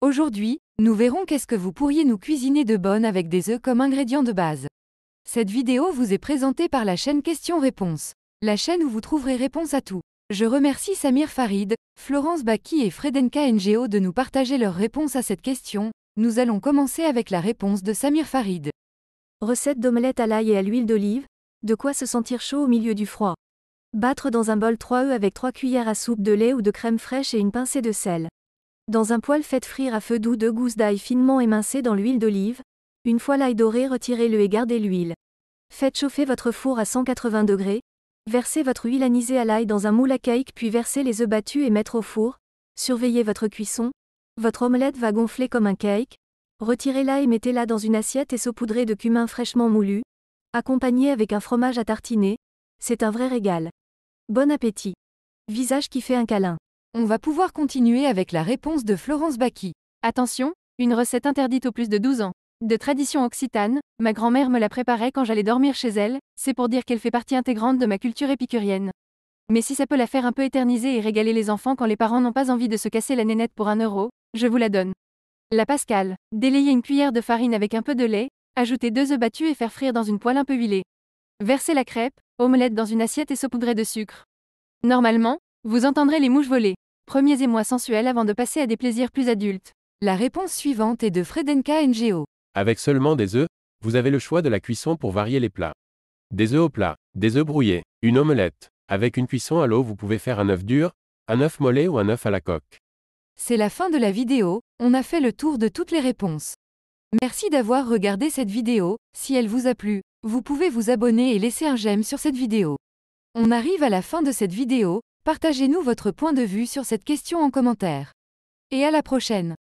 Aujourd'hui, nous verrons qu'est-ce que vous pourriez nous cuisiner de bonne avec des œufs comme ingrédient de base. Cette vidéo vous est présentée par la chaîne Questions-Réponses, la chaîne où vous trouverez réponse à tout. Je remercie Samir Farid, Florence Baki et Fredenka NGO de nous partager leurs réponses à cette question. Nous allons commencer avec la réponse de Samir Farid. Recette d'omelette à l'ail et à l'huile d'olive. De quoi se sentir chaud au milieu du froid. Battre dans un bol 3 œufs avec 3 cuillères à soupe de lait ou de crème fraîche et une pincée de sel. Dans un poêle faites frire à feu doux deux gousses d'ail finement émincées dans l'huile d'olive. Une fois l'ail doré, retirez-le et gardez l'huile. Faites chauffer votre four à 180 degrés. Versez votre huile anisée à l'ail dans un moule à cake puis versez les œufs battus et mettre au four. Surveillez votre cuisson. Votre omelette va gonfler comme un cake. Retirez-la et mettez-la dans une assiette et saupoudrez de cumin fraîchement moulu. accompagné avec un fromage à tartiner. C'est un vrai régal. Bon appétit. Visage qui fait un câlin. On va pouvoir continuer avec la réponse de Florence Baki. Attention, une recette interdite aux plus de 12 ans. De tradition occitane, ma grand-mère me la préparait quand j'allais dormir chez elle, c'est pour dire qu'elle fait partie intégrante de ma culture épicurienne. Mais si ça peut la faire un peu éterniser et régaler les enfants quand les parents n'ont pas envie de se casser la nénette pour un euro, je vous la donne. La pascale. Délayer une cuillère de farine avec un peu de lait, ajouter deux œufs battus et faire frire dans une poêle un peu huilée. Verser la crêpe, omelette dans une assiette et saupoudrer de sucre. Normalement, vous entendrez les mouches voler. Premiers émois sensuels avant de passer à des plaisirs plus adultes. La réponse suivante est de Fredenka NGO. Avec seulement des œufs, vous avez le choix de la cuisson pour varier les plats. Des œufs au plat, des œufs brouillés, une omelette. Avec une cuisson à l'eau, vous pouvez faire un œuf dur, un œuf mollet ou un œuf à la coque. C'est la fin de la vidéo, on a fait le tour de toutes les réponses. Merci d'avoir regardé cette vidéo, si elle vous a plu, vous pouvez vous abonner et laisser un j'aime sur cette vidéo. On arrive à la fin de cette vidéo, Partagez-nous votre point de vue sur cette question en commentaire. Et à la prochaine